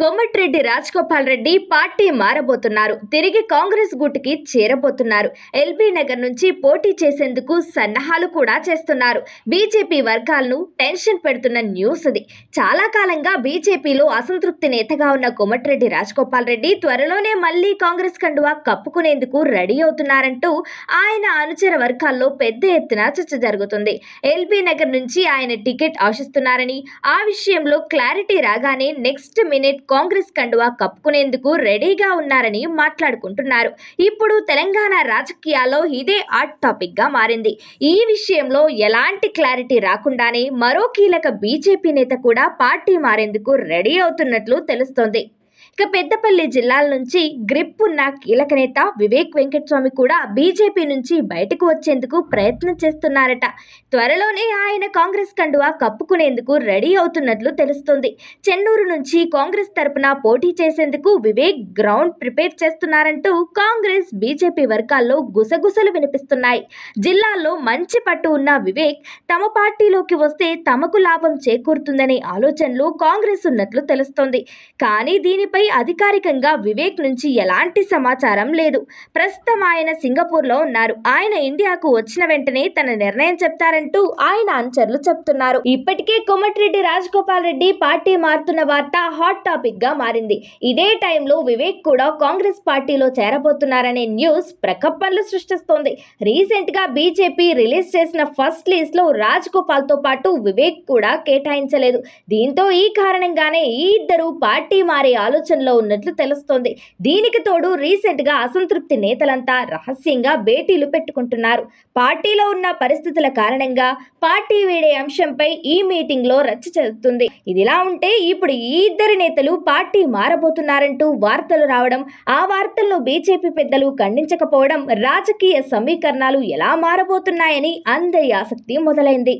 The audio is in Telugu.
కోమటిరెడ్డి రాజగోపాల్ రెడ్డి పార్టీ మారబోతున్నారు తిరిగి కాంగ్రెస్ గుట్టుకి చేరబోతున్నారు ఎల్బీ నగర్ నుంచి పోటీ చేసేందుకు సన్నాహాలు కూడా చేస్తున్నారు బీజేపీ వర్గాలను టెన్షన్ పెడుతున్న న్యూస్ ఇది చాలా కాలంగా బీజేపీలో అసంతృప్తి నేతగా ఉన్న కోమటిరెడ్డి రాజగోపాల్ రెడ్డి త్వరలోనే మళ్లీ కాంగ్రెస్ కండువా కప్పుకునేందుకు రెడీ అవుతున్నారంటూ ఆయన అనుచర వర్గాల్లో పెద్ద ఎత్తున చర్చ జరుగుతుంది ఎల్బీ నగర్ నుంచి ఆయన టికెట్ ఆశిస్తున్నారని ఆ విషయంలో క్లారిటీ రాగానే నెక్స్ట్ మినిట్ కాంగ్రెస్ కండువా కప్పుకునేందుకు రెడీగా ఉన్నారని మాట్లాడుకుంటున్నారు ఇప్పుడు తెలంగాణ రాజకీయాల్లో ఇదే హాట్ టాపిక్గా మారింది ఈ విషయంలో ఎలాంటి క్లారిటీ రాకుండానే మరో కీలక బీజేపీ నేత కూడా పార్టీ మారేందుకు రెడీ అవుతున్నట్లు తెలుస్తోంది ఇక పెద్దపల్లి జిల్లాల నుంచి గ్రిప్ ఉన్న కీలక నేత వివేక్ వెంకటస్వామి కూడా బీజేపీ నుంచి బయటకు వచ్చేందుకు ప్రయత్నం చేస్తున్నారట త్వరలోనే ఆయన కాంగ్రెస్ కండువా కప్పుకునేందుకు రెడీ అవుతున్నట్లు తెలుస్తుంది చెన్నూరు నుంచి కాంగ్రెస్ తరపున పోటీ చేసేందుకు వివేక్ గ్రౌండ్ ప్రిపేర్ చేస్తున్నారంటూ కాంగ్రెస్ బీజేపీ వర్గాల్లో గుసగుసలు వినిపిస్తున్నాయి జిల్లాల్లో మంచి పట్టు ఉన్న వివేక్ తమ పార్టీలోకి వస్తే తమకు లాభం చేకూరుతుందనే ఆలోచనలో కాంగ్రెస్ ఉన్నట్లు తెలుస్తోంది కానీ దీని దీనిపై అధికారికంగా వివేక్ నుంచి ఎలాంటి సమాచారం లేదు ప్రస్తుతం ఆయన సింగపూర్లో ఉన్నారు ఆయన ఇండియాకు వచ్చిన వెంటనే తన నిర్ణయం చెప్తారంటూ ఆయన అనుచరులు చెప్తున్నారు ఇప్పటికే కొమటిరెడ్డి రాజగోపాల్ రెడ్డి పార్టీ మారుతున్న వార్త హాట్ టాపిక్ గా మారింది ఇదే టైంలో వివేక్ కూడా కాంగ్రెస్ పార్టీలో చేరబోతున్నారనే న్యూస్ ప్రకప్పన్లు సృష్టిస్తోంది రీసెంట్ గా బీజేపీ రిలీజ్ చేసిన ఫస్ట్ లిస్ట్ లో రాజ్ తో పాటు వివేక్ కూడా కేటాయించలేదు దీంతో ఈ కారణంగానే ఈ ఇద్దరు పార్టీ మారే ఆలోచన ఆలోచనలో ఉన్నట్లు తెలుస్తోంది దీనికి తోడు రీసెంట్గా అసంతృప్తి నేతలంతా రహస్యంగా భేటీలు పెట్టుకుంటున్నారు పార్టీలో ఉన్న పరిస్థితుల కారణంగా పార్టీ వీడే అంశంపై ఈ మీటింగ్లో రచ్చ చెందుతుంది ఇదిలా ఉంటే ఇప్పుడు ఈ ఇద్దరు నేతలు పార్టీ మారబోతున్నారంటూ వార్తలు రావడం ఆ వార్తలను బీజేపీ పెద్దలు ఖండించకపోవడం రాజకీయ సమీకరణాలు ఎలా మారబోతున్నాయని అందరి ఆసక్తి మొదలైంది